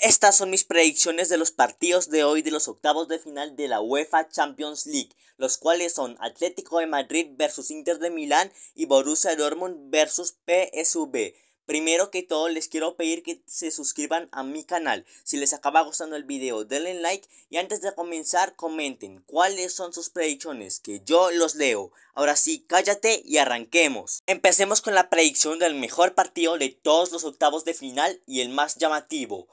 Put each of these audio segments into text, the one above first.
Estas son mis predicciones de los partidos de hoy de los octavos de final de la UEFA Champions League, los cuales son Atlético de Madrid versus Inter de Milán y Borussia Dortmund versus PSV. Primero que todo les quiero pedir que se suscriban a mi canal. Si les acaba gustando el video denle like y antes de comenzar comenten cuáles son sus predicciones que yo los leo. Ahora sí, cállate y arranquemos. Empecemos con la predicción del mejor partido de todos los octavos de final y el más llamativo.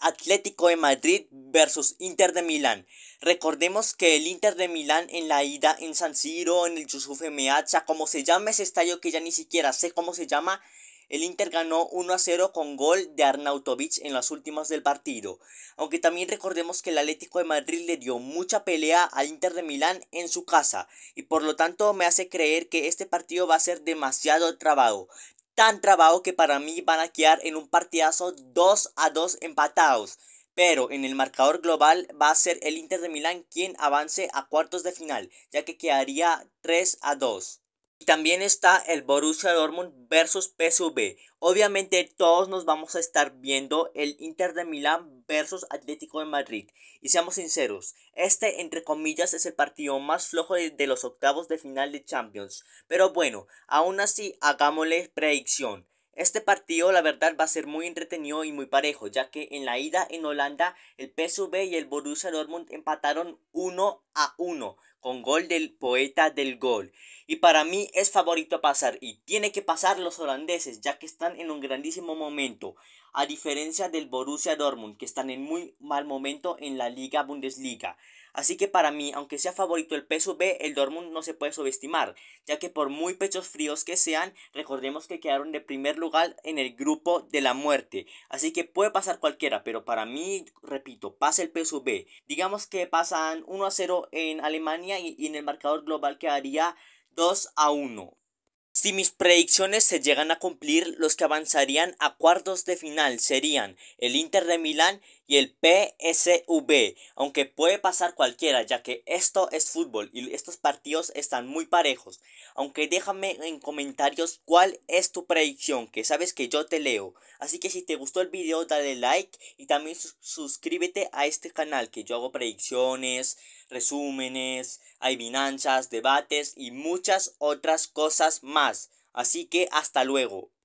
Atlético de Madrid versus Inter de Milán. Recordemos que el Inter de Milán en la ida en San Siro, en el Yusuf Meazza, como se llama ese estadio que ya ni siquiera sé cómo se llama, el Inter ganó 1 a 0 con gol de Arnautovic en las últimas del partido. Aunque también recordemos que el Atlético de Madrid le dio mucha pelea al Inter de Milán en su casa y por lo tanto me hace creer que este partido va a ser demasiado trabado tan trabajo que para mí van a quedar en un partidazo 2 a 2 empatados. Pero en el marcador global va a ser el Inter de Milán quien avance a cuartos de final, ya que quedaría 3 a 2. Y también está el Borussia Dortmund versus PSV. Obviamente todos nos vamos a estar viendo el Inter de Milán versus Atlético de Madrid. Y seamos sinceros, este entre comillas es el partido más flojo de, los octavos de final de Champions. Pero bueno, aún así hagámosle predicción. Este partido la verdad va a ser muy entretenido y muy parejo, ya que en la ida en Holanda el PSV y el Borussia Dortmund empataron 1 a 1 con gol del poeta del gol. Y para mí es favorito a pasar y tiene que pasar los holandeses ya que están en un grandísimo momento. A diferencia del Borussia Dortmund que están en muy mal momento en la Liga Bundesliga. Así que para mí, aunque sea favorito el PSV, el Dortmund no se puede subestimar, ya que por muy pechos fríos que sean, recordemos que quedaron de primer lugar en el grupo de la muerte. Así que puede pasar cualquiera, pero para mí, repito, pasa el PSV. Digamos que pasan 1 a 0 en Alemania y, en el marcador global quedaría 2 a 1. Si mis predicciones se llegan a cumplir, los que avanzarían a cuartos de final serían el Inter de Milán y el PSV, aunque puede pasar cualquiera, ya que esto es fútbol y estos partidos están muy parejos. Aunque déjame en comentarios cuál es tu predicción, que sabes que yo te leo. Así que si te gustó el video, dale like y también suscríbete a este canal que yo hago predicciones, resúmenes, adivinanzas, debates y muchas otras cosas más. Así que hasta luego.